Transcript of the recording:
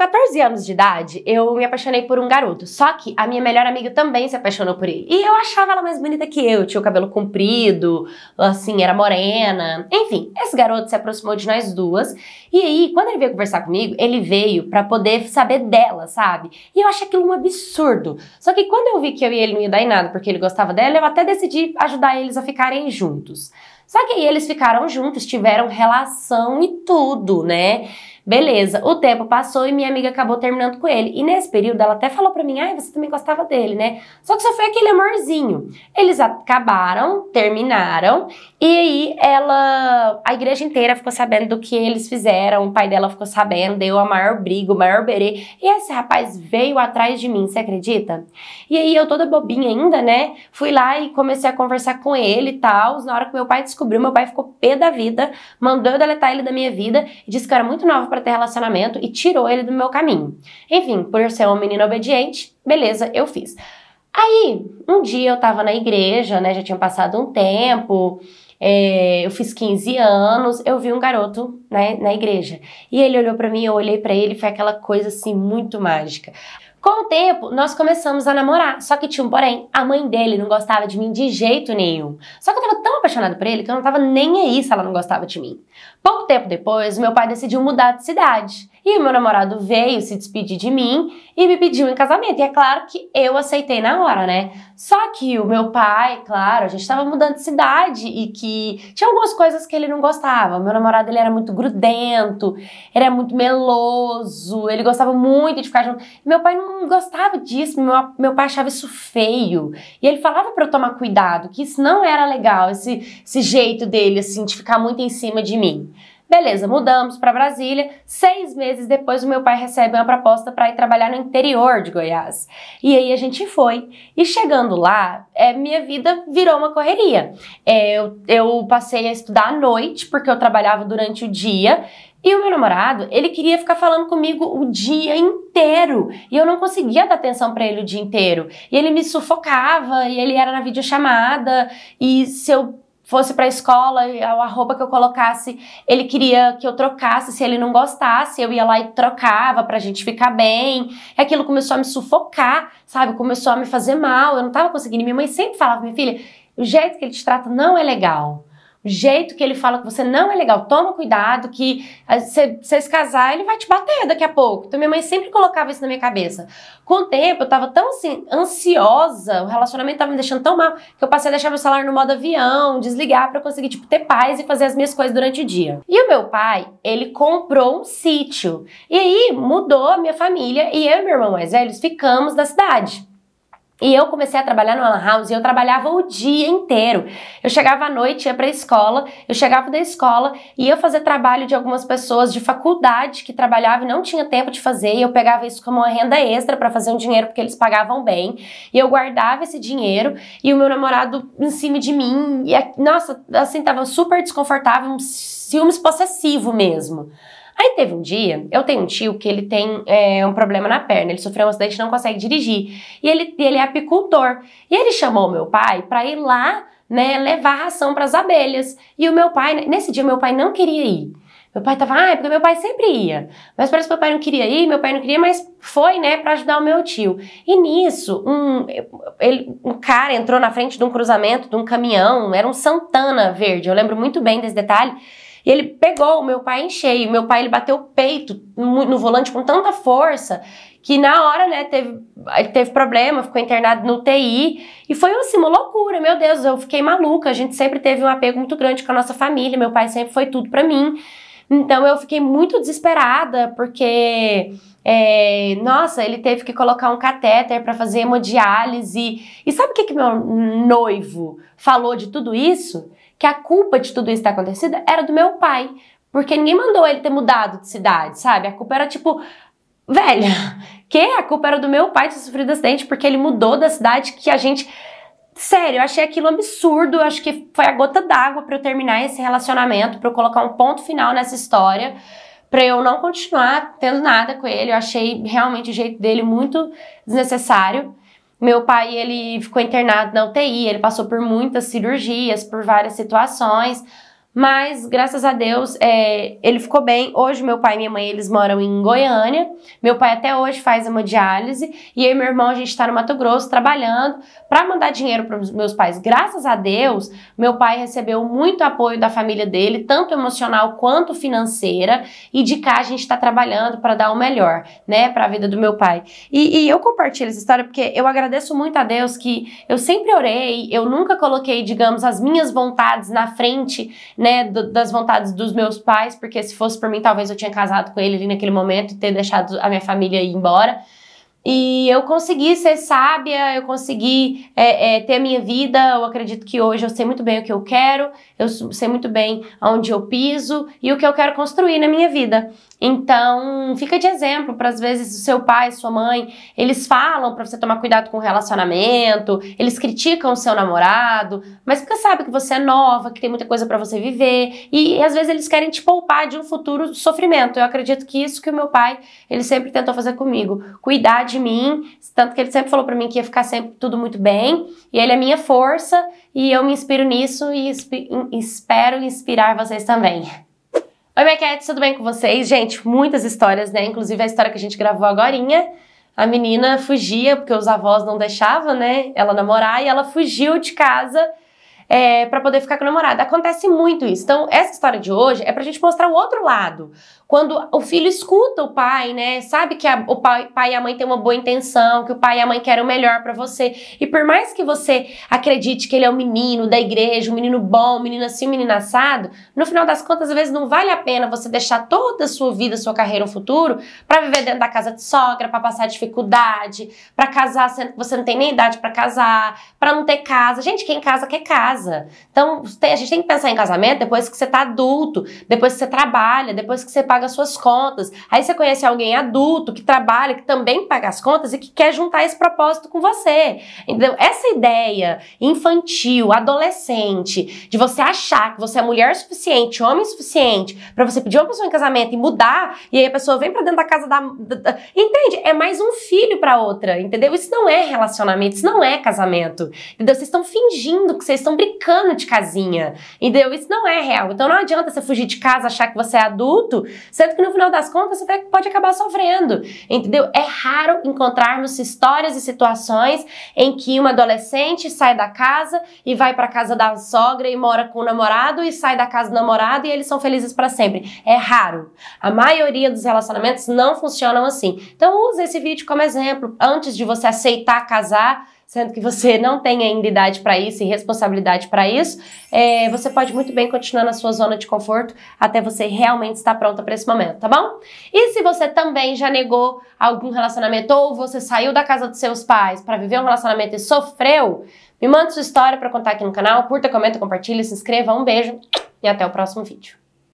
14 anos de idade, eu me apaixonei por um garoto. Só que a minha melhor amiga também se apaixonou por ele. E eu achava ela mais bonita que eu. Tinha o cabelo comprido, assim, era morena. Enfim, esse garoto se aproximou de nós duas. E aí, quando ele veio conversar comigo, ele veio para poder saber dela, sabe? E eu achei aquilo um absurdo. Só que quando eu vi que eu e ele não ia dar em nada porque ele gostava dela, eu até decidi ajudar eles a ficarem juntos. Só que aí eles ficaram juntos, tiveram relação e tudo, né? Beleza, o tempo passou e minha amiga acabou terminando com ele. E nesse período ela até falou para mim: ai, você também gostava dele, né? Só que só foi aquele amorzinho. Eles acabaram, terminaram, e aí ela. A igreja inteira ficou sabendo do que eles fizeram, o pai dela ficou sabendo, deu a maior briga, o maior berê. E esse rapaz veio atrás de mim, você acredita? E aí eu, toda bobinha ainda, né? Fui lá e comecei a conversar com ele e tal. Na hora que meu pai descobriu, meu pai ficou pé da vida, mandou eu deletar ele da minha vida e disse que eu era muito nova para ter relacionamento e tirou ele do meu caminho. Enfim, por ser uma menina obediente, beleza, eu fiz. Aí, um dia eu tava na igreja, né? Já tinha passado um tempo, é, eu fiz 15 anos, eu vi um garoto né, na igreja. E ele olhou para mim, eu olhei para ele, foi aquela coisa assim muito mágica. Com o tempo, nós começamos a namorar, só que tinha um porém, a mãe dele não gostava de mim de jeito nenhum. Só que eu tava tão apaixonado por ele que eu não tava nem aí se ela não gostava de mim. Pouco tempo depois, meu pai decidiu mudar de cidade. E o meu namorado veio se despedir de mim e me pediu em casamento. E é claro que eu aceitei na hora, né? Só que o meu pai, claro, a gente estava mudando de cidade e que tinha algumas coisas que ele não gostava. O meu namorado ele era muito grudento, ele era muito meloso, ele gostava muito de ficar junto. Meu pai não gostava disso, meu, meu pai achava isso feio. E ele falava para eu tomar cuidado, que isso não era legal, esse, esse jeito dele, assim, de ficar muito em cima de mim. Beleza, mudamos para Brasília. Seis meses depois, o meu pai recebe uma proposta para ir trabalhar no interior de Goiás. E aí a gente foi. E chegando lá, é, minha vida virou uma correria. É, eu, eu passei a estudar à noite, porque eu trabalhava durante o dia. E o meu namorado, ele queria ficar falando comigo o dia inteiro. E eu não conseguia dar atenção para ele o dia inteiro. E ele me sufocava, e ele era na videochamada. E se eu fosse para a escola, a roupa que eu colocasse, ele queria que eu trocasse, se ele não gostasse, eu ia lá e trocava pra gente ficar bem. E aquilo começou a me sufocar, sabe? Começou a me fazer mal, eu não tava conseguindo. Minha mãe sempre falava, minha filha, o jeito que ele te trata não é legal o jeito que ele fala que você não é legal, toma cuidado, que ah, se você se casar, ele vai te bater daqui a pouco. Então, minha mãe sempre colocava isso na minha cabeça. Com o tempo, eu tava tão assim, ansiosa, o relacionamento tava me deixando tão mal, que eu passei a deixar meu celular no modo avião, desligar para conseguir, tipo, ter paz e fazer as minhas coisas durante o dia. E o meu pai, ele comprou um sítio. E aí mudou a minha família e eu e meu irmão mais velho ficamos na cidade. E eu comecei a trabalhar no Lan House e eu trabalhava o dia inteiro. Eu chegava à noite, ia pra escola, eu chegava da escola e ia fazer trabalho de algumas pessoas de faculdade que trabalhavam e não tinha tempo de fazer. E eu pegava isso como uma renda extra para fazer um dinheiro porque eles pagavam bem. E eu guardava esse dinheiro e o meu namorado em cima de mim. E, nossa, assim, tava super desconfortável, um ciúmes possessivo mesmo. Aí teve um dia, eu tenho um tio que ele tem é, um problema na perna, ele sofreu um acidente e não consegue dirigir. E ele, ele é apicultor. E ele chamou meu pai para ir lá né, levar ração para as abelhas. E o meu pai, nesse dia, meu pai não queria ir. Meu pai tava, ah, é porque meu pai sempre ia. Mas parece que meu pai não queria ir, meu pai não queria, mas foi, né, para ajudar o meu tio. E nisso, um, ele, um cara entrou na frente de um cruzamento, de um caminhão, era um Santana verde, eu lembro muito bem desse detalhe. E ele pegou o meu pai em cheio. Meu pai ele bateu o peito no, volante com tanta força que na hora, né, teve, ele teve problema, ficou internado no TI. E foi assim, uma loucura, meu Deus, eu fiquei maluca. A gente sempre teve um apego muito grande com a nossa família, meu pai sempre foi tudo para mim. Então eu fiquei muito desesperada, porque é, nossa, ele teve que colocar um catéter para fazer hemodiálise. E sabe o que, que meu noivo falou de tudo isso? Que a culpa de tudo isso ter acontecido era do meu pai. Porque ninguém mandou ele ter mudado de cidade, sabe? A culpa era tipo, velha, que a culpa era do meu pai ter sofrido acidente porque ele mudou da cidade que a gente. Sério, eu achei aquilo absurdo. Eu acho que foi a gota d'água para eu terminar esse relacionamento, para eu colocar um ponto final nessa história para eu não continuar tendo nada com ele. Eu achei realmente o jeito dele muito desnecessário. Meu pai, ele ficou internado na UTI, ele passou por muitas cirurgias, por várias situações. Mas, graças a Deus, é, ele ficou bem. Hoje, meu pai e minha mãe, eles moram em Goiânia. Meu pai até hoje faz hemodiálise. E eu e meu irmão, a gente está no Mato Grosso trabalhando para mandar dinheiro para os meus pais. Graças a Deus, meu pai recebeu muito apoio da família dele, tanto emocional quanto financeira. E de cá, a gente está trabalhando para dar o melhor, né, para a vida do meu pai. E, e eu compartilho essa história porque eu agradeço muito a Deus que eu sempre orei, eu nunca coloquei, digamos, as minhas vontades na frente, né? né, das vontades dos meus pais, porque se fosse por mim, talvez eu tinha casado com ele ali naquele momento e ter deixado a minha família ir embora. E eu consegui ser sábia, eu consegui é, é, ter a minha vida. Eu acredito que hoje eu sei muito bem o que eu quero, eu sei muito bem aonde eu piso e o que eu quero construir na minha vida. Então, fica de exemplo para às vezes o seu pai, sua mãe, eles falam para você tomar cuidado com o relacionamento, eles criticam o seu namorado, mas porque sabe que você é nova, que tem muita coisa para você viver e, e às vezes eles querem te poupar de um futuro sofrimento. Eu acredito que isso que o meu pai, ele sempre tentou fazer comigo, cuidar de mim, tanto que ele sempre falou para mim que ia ficar sempre tudo muito bem, e ele é minha força, e eu me inspiro nisso e inspi espero inspirar vocês também. Oi, Maquete, tudo bem com vocês? Gente, muitas histórias, né? Inclusive a história que a gente gravou agorinha, a menina fugia porque os avós não deixavam, né? Ela namorar e ela fugiu de casa é, para poder ficar com o namorado. Acontece muito isso. Então, essa história de hoje é pra gente mostrar o outro lado. Quando o filho escuta o pai, né? Sabe que a, o pai, pai, e a mãe têm uma boa intenção, que o pai e a mãe querem o melhor para você. E por mais que você acredite que ele é um menino da igreja, um menino bom, um menino assim, um menino assado, no final das contas, às vezes não vale a pena você deixar toda a sua vida, sua carreira, o futuro, para viver dentro da casa de sogra, para passar dificuldade, para casar sendo que você não tem nem idade para casar, para não ter casa. Gente, quem casa quer casa casa. Então, a gente tem que pensar em casamento depois que você tá adulto, depois que você trabalha, depois que você paga suas contas. Aí você conhece alguém adulto que trabalha, que também paga as contas e que quer juntar esse propósito com você. Entendeu? Essa ideia infantil, adolescente, de você achar que você é mulher suficiente, homem suficiente, para você pedir uma pessoa em casamento e mudar, e aí a pessoa vem para dentro da casa da, da, da, Entende? É mais um filho para outra, entendeu? Isso não é relacionamento, isso não é casamento. Entendeu? Vocês estão fingindo que vocês estão brigando brincando de casinha. Entendeu? Isso não é real. Então não adianta você fugir de casa, achar que você é adulto, sendo que no final das contas você pode acabar sofrendo. Entendeu? É raro encontrarmos histórias e situações em que uma adolescente sai da casa e vai para casa da sogra e mora com o namorado e sai da casa do namorado e eles são felizes para sempre. É raro. A maioria dos relacionamentos não funcionam assim. Então use esse vídeo como exemplo antes de você aceitar casar sendo que você não tem ainda idade para isso e responsabilidade para isso, é, você pode muito bem continuar na sua zona de conforto até você realmente estar pronta para esse momento, tá bom? E se você também já negou algum relacionamento ou você saiu da casa dos seus pais para viver um relacionamento e sofreu, me manda sua história para contar aqui no canal, curta, comenta, compartilha, se inscreva, um beijo e até o próximo vídeo.